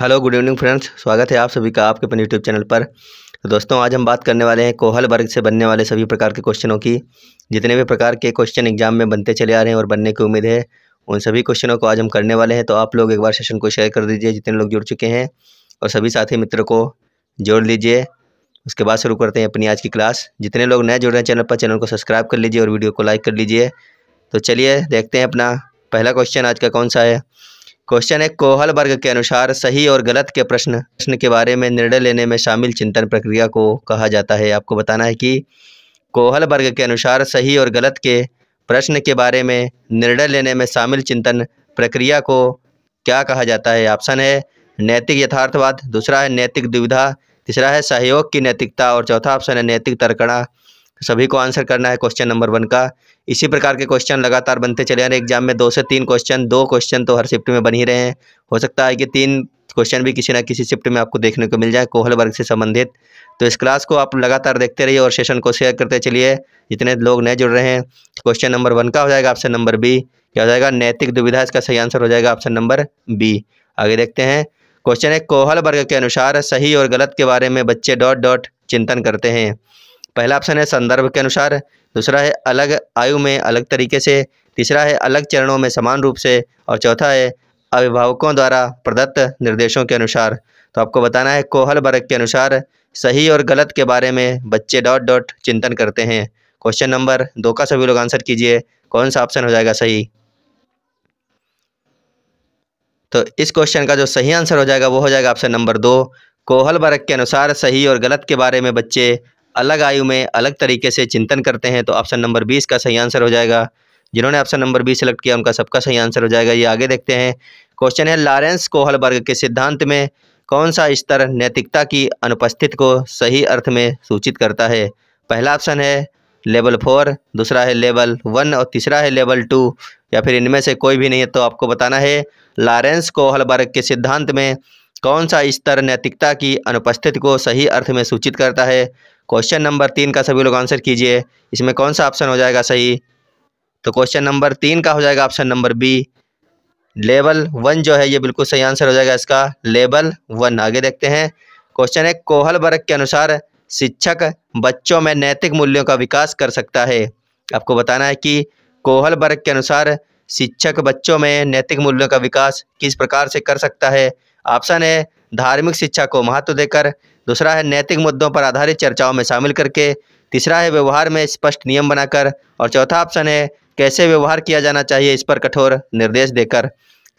hello good evening friends स्वागत है आप सभी का आपके अपने यूट्यूब चैनल पर तो दोस्तों आज हम बात करने वाले हैं कोहल वर्ग से बनने वाले सभी प्रकार के क्वेश्चनों की जितने भी प्रकार के क्वेश्चन एग्जाम में बनते चले आ रहे हैं और बनने की उम्मीद है उन सभी क्वेश्चनों को आज हम करने वाले हैं तो आप लोग एक बार सेशन को शेयर कर दीजिए जितने लोग जुड़ चुके हैं और सभी साथी मित्र को जोड़ लीजिए उसके बाद शुरू करते हैं अपनी आज की क्लास जितने लोग नए जुड़ रहे हैं चैनल पर चैनल को सब्सक्राइब कर लीजिए और वीडियो को लाइक कर लीजिए तो चलिए देखते हैं अपना पहला क्वेश्चन आज का कौन सा है क्वेश्चन है कोहल वर्ग के अनुसार सही और गलत के प्रश्न प्रश्न के बारे में निर्णय लेने में शामिल चिंतन प्रक्रिया को कहा जाता है आपको बताना है कि कोहल वर्ग के अनुसार सही और गलत के प्रश्न के बारे में निर्णय लेने में शामिल चिंतन प्रक्रिया को क्या कहा जाता है ऑप्शन है नैतिक यथार्थवाद दूसरा है नैतिक दुविधा तीसरा है सहयोग की नैतिकता और चौथा ऑप्शन है नैतिक तर्कणा सभी को आंसर करना है क्वेश्चन नंबर वन का इसी प्रकार के क्वेश्चन लगातार बनते चले जा रहे एग्जाम में दो से तीन क्वेश्चन दो क्वेश्चन तो हर शिफ्ट में बन ही रहे हैं हो सकता है कि तीन क्वेश्चन भी किसी ना किसी शिफ्ट में आपको देखने को मिल जाए कोहल वर्ग से संबंधित तो इस क्लास को आप लगातार देखते रहिए और सेशन को शेयर करते चलिए जितने लोग नए जुड़ रहे हैं क्वेश्चन नंबर वन का हो जाएगा ऑप्शन नंबर बी क्या हो जाएगा नैतिक दुविधा इसका सही आंसर हो जाएगा ऑप्शन नंबर बी आगे देखते हैं क्वेश्चन है कोहल वर्ग के अनुसार सही और गलत के बारे में बच्चे डॉट डॉट चिंतन करते हैं पहला ऑप्शन है संदर्भ के अनुसार दूसरा है अलग आयु में अलग तरीके से तीसरा है अलग चरणों में समान रूप से और चौथा है अभिभावकों द्वारा प्रदत्त निर्देशों के अनुसार तो आपको बताना है कोहल वर्ग के अनुसार सही और गलत के बारे में बच्चे डॉट डॉट चिंतन करते हैं क्वेश्चन नंबर दो का सभी लोग आंसर कीजिए कौन सा ऑप्शन हो जाएगा सही तो इस क्वेश्चन का जो सही आंसर हो जाएगा वो हो जाएगा ऑप्शन नंबर दो कोहल वर्ग के अनुसार सही और गलत के बारे में बच्चे अलग आयु में अलग तरीके से चिंतन करते हैं तो ऑप्शन नंबर बीस का सही आंसर हो जाएगा जिन्होंने ऑप्शन नंबर बीस सेलेक्ट किया उनका सबका सही आंसर हो जाएगा ये आगे देखते हैं क्वेश्चन है लॉरेंस कोहलबर्ग के सिद्धांत में कौन सा स्तर नैतिकता की अनुपस्थित को सही अर्थ में सूचित करता है पहला ऑप्शन है लेवल फोर दूसरा है लेवल वन और तीसरा है लेवल टू या फिर इनमें से कोई भी नहीं है तो आपको बताना है लॉरेंस कोहलबर्ग के सिद्धांत में कौन सा स्तर नैतिकता की अनुपस्थित को सही अर्थ में सूचित करता है क्वेश्चन नंबर तीन का सभी लोग आंसर कीजिए इसमें कौन सा ऑप्शन हो जाएगा सही तो क्वेश्चन नंबर तीन का हो जाएगा option number B level one जो है ये बिल्कुल सही आंसर हो जाएगा इसका लेवल वन आगे देखते हैं क्वेश्चन है कोहल वर्ग के अनुसार शिक्षक बच्चों में नैतिक मूल्यों का विकास कर सकता है आपको बताना है कि कोहल वर्ग के अनुसार शिक्षक बच्चों में नैतिक मूल्यों का विकास किस प्रकार से कर सकता है ऑप्शन है धार्मिक शिक्षा को महत्व देकर दूसरा है नैतिक मुद्दों पर आधारित चर्चाओं में शामिल करके तीसरा है व्यवहार में स्पष्ट नियम बनाकर और चौथा ऑप्शन है कैसे व्यवहार किया जाना चाहिए इस पर कठोर निर्देश देकर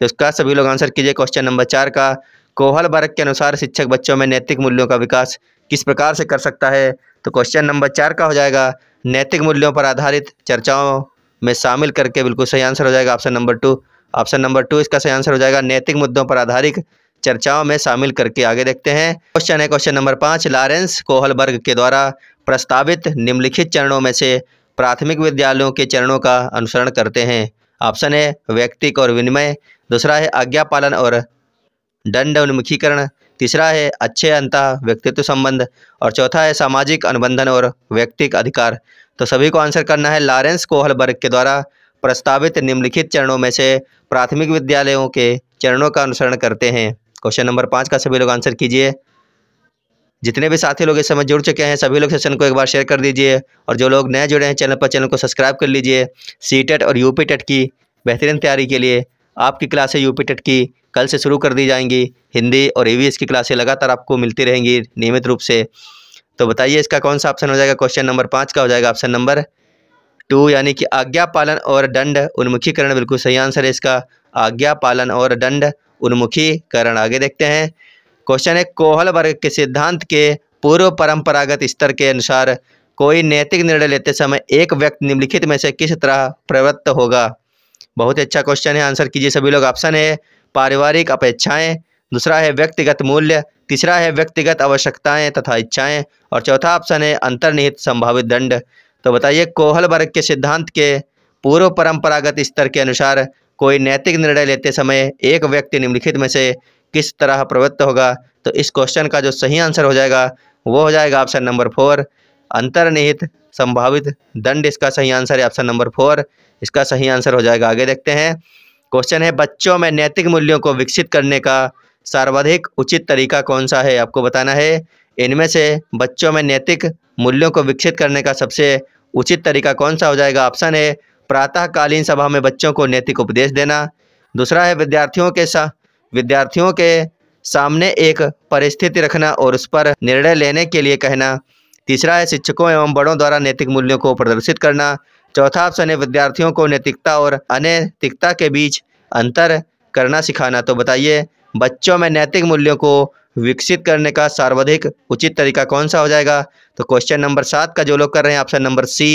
तो इसका सभी लोग आंसर कीजिए क्वेश्चन नंबर चार का कोहल वर्ग के अनुसार शिक्षक बच्चों में नैतिक मूल्यों का विकास किस प्रकार से कर सकता है तो क्वेश्चन नंबर चार का हो जाएगा नैतिक मूल्यों पर आधारित चर्चाओं में शामिल करके बिल्कुल सही आंसर हो जाएगा option number two option number two इसका सही आंसर हो जाएगा नैतिक मुद्दों पर आधारित चर्चाओं में शामिल करके आगे देखते हैं क्वेश्चन है क्वेश्चन नंबर पाँच लॉरेंस कोहलबर्ग के द्वारा प्रस्तावित निम्नलिखित चरणों में से प्राथमिक विद्यालयों के चरणों का अनुसरण करते हैं ऑप्शन है व्यक्तिक और विनिमय दूसरा है आज्ञा पालन और दंड उन्मुखीकरण तीसरा है अच्छे अंतः व्यक्तित्व संबंध और चौथा है सामाजिक अनुबंधन और व्यक्तिक अधिकार तो सभी को आंसर करना है लॉरेंस कोहलबर्ग के द्वारा प्रस्तावित निम्नलिखित चरणों में से प्राथमिक विद्यालयों के चरणों का अनुसरण करते हैं क्वेश्चन नंबर पाँच का सभी लोग आंसर कीजिए जितने भी साथी लोग इस समय जुड़ चुके हैं सभी लोग सेशन को एक बार शेयर कर दीजिए और जो लोग नए जुड़े हैं चैनल पर चैनल को सब्सक्राइब कर लीजिए सी टेट e और यू पी टेट की बेहतरीन तैयारी के लिए आपकी क्लासें यू पी टेट की कल से शुरू कर दी जाएंगी हिंदी और ई की क्लासें लगातार आपको मिलती रहेंगी नियमित रूप से तो बताइए इसका कौन सा ऑप्शन हो जाएगा क्वेश्चन नंबर पाँच का हो जाएगा ऑप्शन नंबर टू यानी कि आज्ञा पालन और दंड उन्मुखीकरण बिल्कुल सही आंसर है इसका आज्ञा पालन और दंड उन्मुखीकरण आगे देखते हैं क्वेश्चन है कोहल वर्ग के सिद्धांत के पूर्व परंपरागत स्तर के अनुसार कोई नैतिक निर्णय लेते समय एक व्यक्ति निम्नलिखित में से किस तरह प्रवृत्त होगा बहुत अच्छा क्वेश्चन है आंसर कीजिए सभी लोग ऑप्शन है पारिवारिक अपेक्षाएं दूसरा है व्यक्तिगत मूल्य तीसरा है व्यक्तिगत आवश्यकताएं तथा इच्छाएं और चौथा ऑप्शन है अंतर्निहित संभावित दंड तो बताइए कोहल वर्ग के सिद्धांत के पूर्व परंपरागत स्तर के अनुसार कोई नैतिक निर्णय लेते समय एक व्यक्ति निम्नलिखित में से किस तरह प्रवृत्त होगा तो इस क्वेश्चन का जो सही आंसर हो जाएगा वो हो जाएगा ऑप्शन नंबर फोर अंतर्निहित संभावित दंड इसका सही आंसर है ऑप्शन नंबर फोर इसका सही आंसर हो जाएगा आगे देखते हैं क्वेश्चन है बच्चों में नैतिक मूल्यों को विकसित करने का सर्वाधिक उचित तरीका कौन सा है आपको बताना है इनमें से बच्चों में नैतिक मूल्यों को विकसित करने का सबसे उचित तरीका कौन सा हो जाएगा ऑप्शन है प्रातःकालीन सभा में बच्चों को नैतिक उपदेश देना दूसरा है विद्यार्थियों के सा विद्यार्थियों के सामने एक परिस्थिति रखना और उस पर निर्णय लेने के लिए कहना तीसरा है शिक्षकों एवं बड़ों द्वारा नैतिक मूल्यों को प्रदर्शित करना चौथा ऑप्शन है विद्यार्थियों को नैतिकता और अनैतिकता के बीच अंतर करना सिखाना तो बताइए बच्चों में नैतिक मूल्यों को विकसित करने का सर्वाधिक उचित तरीका कौन सा हो जाएगा तो क्वेश्चन नंबर सात का जो लोग कर रहे हैं ऑप्शन नंबर सी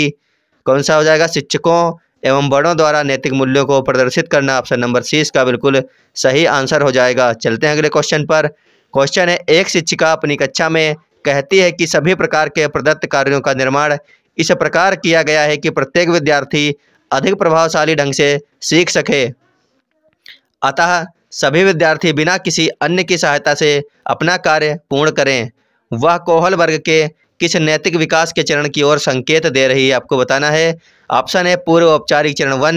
कौन सा हो जाएगा शिक्षकों एवं बड़ों द्वारा नैतिक मूल्यों को प्रदर्शित करना ऑप्शन नंबर सी इसका बिल्कुल सही आंसर हो जाएगा चलते हैं अगले क्वेश्चन पर क्वेश्चन है एक शिक्षिका अपनी कक्षा में कहती है कि सभी प्रकार के प्रदत्त कार्यों का निर्माण इस प्रकार किया गया है कि प्रत्येक विद्यार्थी अधिक प्रभावशाली ढंग से सीख सके अतः सभी विद्यार्थी बिना किसी अन्य की सहायता से अपना कार्य पूर्ण करें वह कोहल वर्ग के किस नैतिक विकास के चरण की ओर संकेत दे रही है आपको बताना है ऑप्शन है पूर्व औपचारिक चरण वन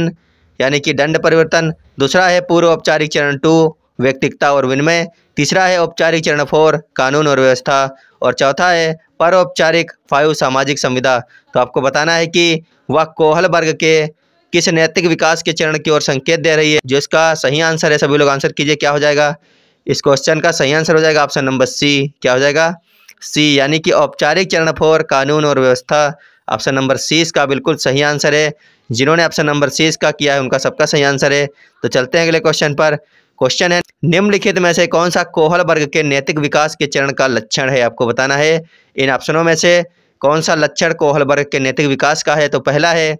यानी कि दंड परिवर्तन दूसरा है पूर्व औपचारिक चरण टू व्यक्तिकता और विनिमय तीसरा है औपचारिक चरण फोर कानून और व्यवस्था और चौथा है पर औपचारिक फाइव सामाजिक संविदा तो आपको बताना है कि वह कोहल वर्ग के किस नैतिक विकास के चरण की ओर संकेत दे रही है जो इसका सही आंसर है सभी लोग आंसर कीजिए क्या हो जाएगा इस क्वेश्चन का सही आंसर हो जाएगा ऑप्शन नंबर सी क्या हो जाएगा सी यानी कि औपचारिक चरण फोर कानून और व्यवस्था ऑप्शन नंबर सी इसका बिल्कुल सही आंसर है जिन्होंने ऑप्शन नंबर सी इसका किया है उनका सबका सही आंसर है तो चलते हैं अगले क्वेश्चन पर क्वेश्चन है निम्नलिखित में से कौन सा कोहल वर्ग के नैतिक विकास के चरण का लक्षण है आपको बताना है इन ऑप्शनों में से कौन सा लक्षण कोहल वर्ग के नैतिक विकास का है तो पहला है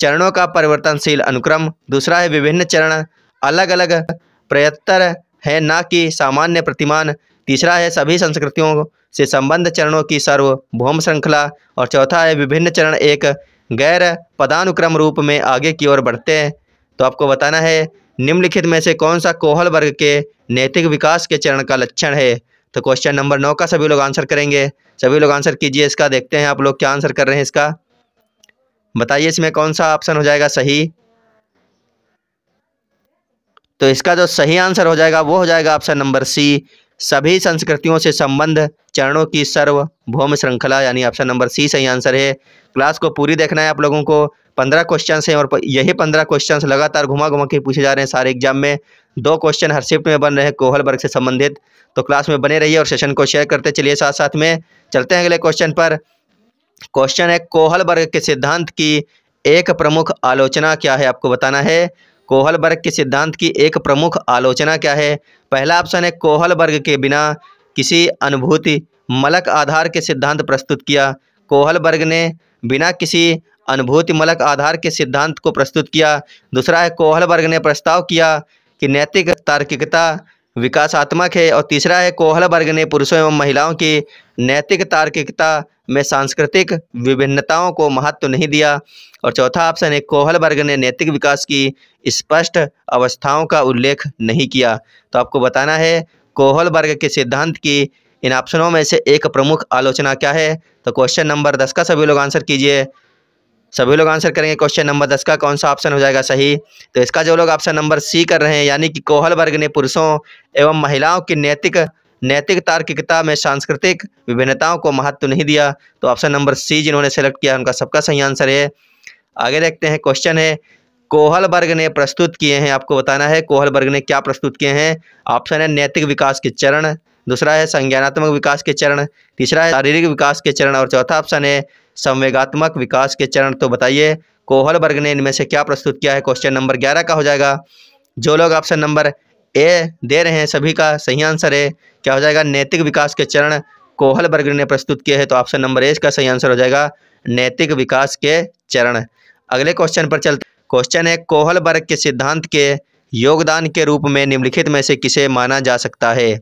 चरणों का परिवर्तनशील अनुक्रम दूसरा है विभिन्न चरण अलग अलग प्रयत्तर है ना कि सामान्य प्रतिमान तीसरा है सभी संस्कृतियों से संबंध चरणों की सर्वभौम श्रृंखला और चौथा है विभिन्न चरण एक गैर पदानुक्रम रूप में आगे की ओर बढ़ते हैं तो आपको बताना है निम्नलिखित में से कौन सा कोहल वर्ग के नैतिक विकास के चरण का लक्षण है तो क्वेश्चन नंबर नौ का सभी लोग आंसर करेंगे सभी लोग आंसर कीजिए इसका देखते हैं आप लोग क्या आंसर कर रहे हैं इसका बताइए इसमें कौन सा ऑप्शन हो जाएगा सही तो इसका जो सही आंसर हो जाएगा वो हो जाएगा ऑप्शन नंबर सी सभी संस्कृतियों से संबंध चरणों की सर्वभौम श्रृंखला यानी ऑप्शन नंबर सी सही आंसर है क्लास को पूरी देखना है आप लोगों को पंद्रह क्वेश्चन हैं और यही पंद्रह क्वेश्चन लगातार घुमा घुमा के पूछे जा रहे हैं सारे एग्जाम में दो क्वेश्चन हर शिफ्ट में बन रहे हैं कोहल वर्ग से संबंधित तो क्लास में बने रहिए और सेशन को शेयर करते चलिए साथ साथ में चलते हैं अगले क्वेश्चन पर क्वेश्चन है कोहल वर्ग के सिद्धांत की एक प्रमुख आलोचना क्या है आपको बताना है कोहलबर्ग के सिद्धांत की एक प्रमुख आलोचना क्या है पहला ऑप्शन है कोहलबर्ग के बिना किसी अनुभूति मलक आधार के सिद्धांत प्रस्तुत किया कोहलबर्ग ने बिना किसी अनुभूति मलक आधार के सिद्धांत को प्रस्तुत किया दूसरा है कोहलबर्ग ने प्रस्ताव किया कि नैतिक तार्किकता विकासात्मक है और तीसरा है कोहलबर्ग ने पुरुषों एवं महिलाओं की नैतिक तार्किकता में सांस्कृतिक विभिन्नताओं को महत्व तो नहीं दिया और चौथा ऑप्शन है कोहलबर्ग ने नैतिक विकास की स्पष्ट अवस्थाओं का उल्लेख नहीं किया तो आपको बताना है कोहलबर्ग के सिद्धांत की इन ऑप्शनों में से एक प्रमुख आलोचना क्या है तो क्वेश्चन नंबर दस का सभी लोग आंसर कीजिए सभी लोग आंसर करेंगे क्वेश्चन नंबर दस का कौन सा ऑप्शन हो जाएगा सही तो इसका जो लोग ऑप्शन नंबर सी कर रहे हैं यानी कि कोहल वर्ग ने पुरुषों एवं महिलाओं की नैतिक नैतिक तार्किकता में सांस्कृतिक विभिन्नताओं को महत्व नहीं दिया तो ऑप्शन नंबर सी जिन्होंने सेलेक्ट किया उनका सबका सही आंसर है आगे देखते हैं क्वेश्चन है कोहल वर्ग ने प्रस्तुत किए हैं आपको बताना है कोहल वर्ग ने क्या प्रस्तुत किए हैं ऑप्शन है नैतिक विकास के चरण दूसरा है संज्ञानात्मक विकास के चरण तीसरा है शारीरिक विकास के चरण और चौथा ऑप्शन है संवेगात्मक विकास के चरण तो बताइए कोहलबर्ग ने इनमें से क्या प्रस्तुत किया है क्वेश्चन नंबर ग्यारह का हो जाएगा जो लोग ऑप्शन नंबर ए दे रहे हैं सभी का सही आंसर है क्या हो जाएगा नैतिक विकास के चरण कोहल वर्ग ने प्रस्तुत किए हैं तो ऑप्शन नंबर ए इसका सही आंसर हो जाएगा नैतिक विकास के चरण अगले क्वेश्चन पर चलते क्वेश्चन है कोहल वर्ग के सिद्धांत के योगदान के रूप में निम्नलिखित में से किसे माना जा सकता है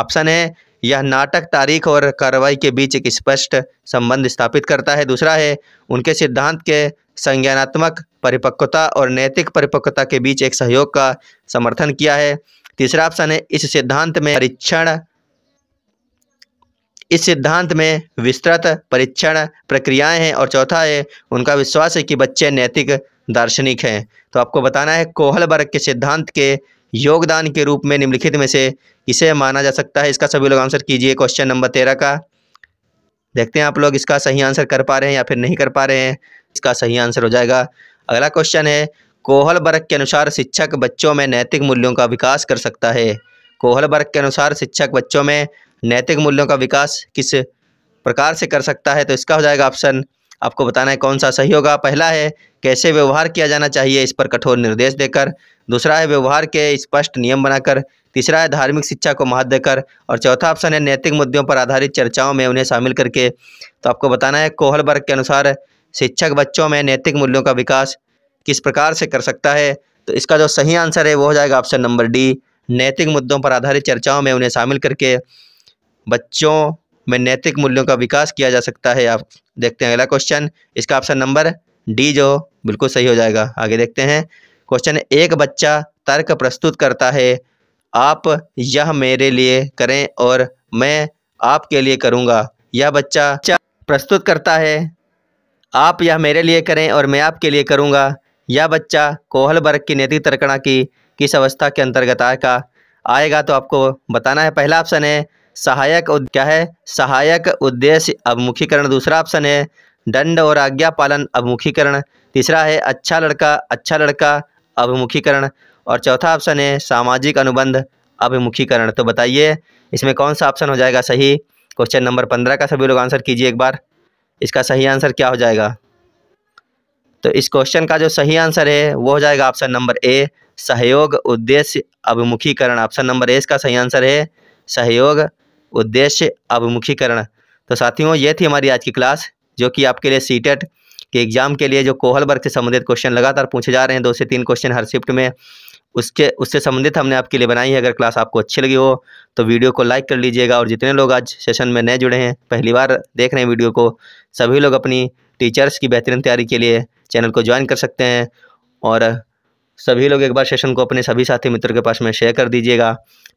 ऑप्शन है यह नाटक तारीख और कार्रवाई के बीच एक स्पष्ट संबंध स्थापित करता है दूसरा है उनके सिद्धांत के संज्ञानात्मक परिपक्वता और नैतिक परिपक्वता के बीच एक सहयोग का समर्थन किया है तीसरा ऑप्शन है इस सिद्धांत में परीक्षण इस सिद्धांत में विस्तृत परीक्षण प्रक्रियाएं हैं और चौथा है उनका विश्वास है कि बच्चे नैतिक दार्शनिक हैं तो आपको बताना है कोहलबर्ग के सिद्धांत के योगदान के रूप में निम्नलिखित में से किसे माना जा सकता है इसका सभी लोग आंसर कीजिए क्वेश्चन नंबर तेरह का देखते हैं आप लोग इसका सही आंसर कर पा रहे हैं या फिर नहीं कर पा रहे हैं इसका सही आंसर हो जाएगा अगला क्वेश्चन है कोहल वर्ग के अनुसार शिक्षक बच्चों में नैतिक मूल्यों का विकास कर सकता है कोहल वर्ग के अनुसार शिक्षक बच्चों में नैतिक मूल्यों का विकास किस प्रकार से कर सकता है तो इसका हो जाएगा ऑप्शन आपको बताना है कौन सा सही होगा पहला है कैसे व्यवहार किया जाना चाहिए इस पर कठोर निर्देश देकर दूसरा है व्यवहार के स्पष्ट नियम बनाकर तीसरा है धार्मिक शिक्षा को महत्व देकर और चौथा ऑप्शन है नैतिक मुद्दों पर आधारित चर्चाओं में उन्हें शामिल करके तो आपको बताना है कोहल वर्ग के अनुसार शिक्षक बच्चों में नैतिक मूल्यों का विकास किस प्रकार से कर सकता है तो इसका जो सही आंसर है वो हो जाएगा ऑप्शन नंबर डी नैतिक मुद्दों पर आधारित चर्चाओं में उन्हें शामिल करके बच्चों में नैतिक मूल्यों का विकास किया जा सकता है आप देखते हैं अगला क्वेश्चन इसका ऑप्शन नंबर डी जो बिल्कुल सही हो जाएगा आगे देखते हैं क्वेश्चन एक बच्चा तर्क प्रस्तुत करता है आप यह मेरे लिए करें और मैं आपके लिए करूँगा यह बच्चा प्रस्तुत करता है आप यह मेरे लिए करें और मैं आपके लिए करूँगा यह बच्चा कोहलबर्ग की नैतिक तर्कणा की किस अवस्था के अंतर्गत आएगा आएगा तो आपको बताना है पहला ऑप्शन है सहायक क्या है सहायक उद्देश्य अभिमुखीकरण दूसरा ऑप्शन है दंड और आज्ञा पालन अभिमुखीकरण तीसरा है अच्छा लड़का अच्छा लड़का अभिमुखीकरण और चौथा ऑप्शन है सामाजिक अनुबंध अभिमुखीकरण तो बताइए इसमें कौन सा ऑप्शन हो जाएगा सही क्वेश्चन नंबर पंद्रह का सभी लोग आंसर कीजिए एक बार इसका सही आंसर क्या हो जाएगा तो इस क्वेश्चन का जो सही आंसर है वो हो जाएगा ऑप्शन नंबर ए सहयोग उद्देश्य अभिमुखीकरण ऑप्शन नंबर ए इसका सही आंसर है सहयोग उद्देश्य अभिमुखीकरण तो साथियों ये थी हमारी आज की क्लास जो कि आपके लिए सी टेट के एग्ज़ाम के लिए जो कोहल वर्ग से संबंधित क्वेश्चन लगातार पूछे जा रहे हैं दो से तीन क्वेश्चन हर शिफ्ट में उसके उससे संबंधित हमने आपके लिए बनाई है अगर क्लास आपको अच्छी लगी हो तो वीडियो को लाइक कर लीजिएगा और जितने लोग आज सेशन में नए जुड़े हैं पहली बार देख रहे हैं वीडियो को सभी लोग अपनी टीचर्स की बेहतरीन तैयारी के लिए चैनल को ज्वाइन कर सकते हैं और सभी लोग एक बार सेशन को अपने सभी साथी मित्रों के पास में शेयर कर दीजिएगा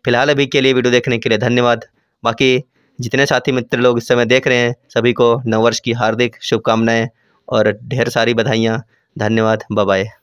फिलहाल अभी के लिए वीडियो देखने के लिए धन्यवाद बाकी जितने साथी मित्र लोग इस समय देख रहे हैं सभी को नववर्ष की हार्दिक शुभकामनाएं और ढेर सारी बधाइयाँ धन्यवाद बाय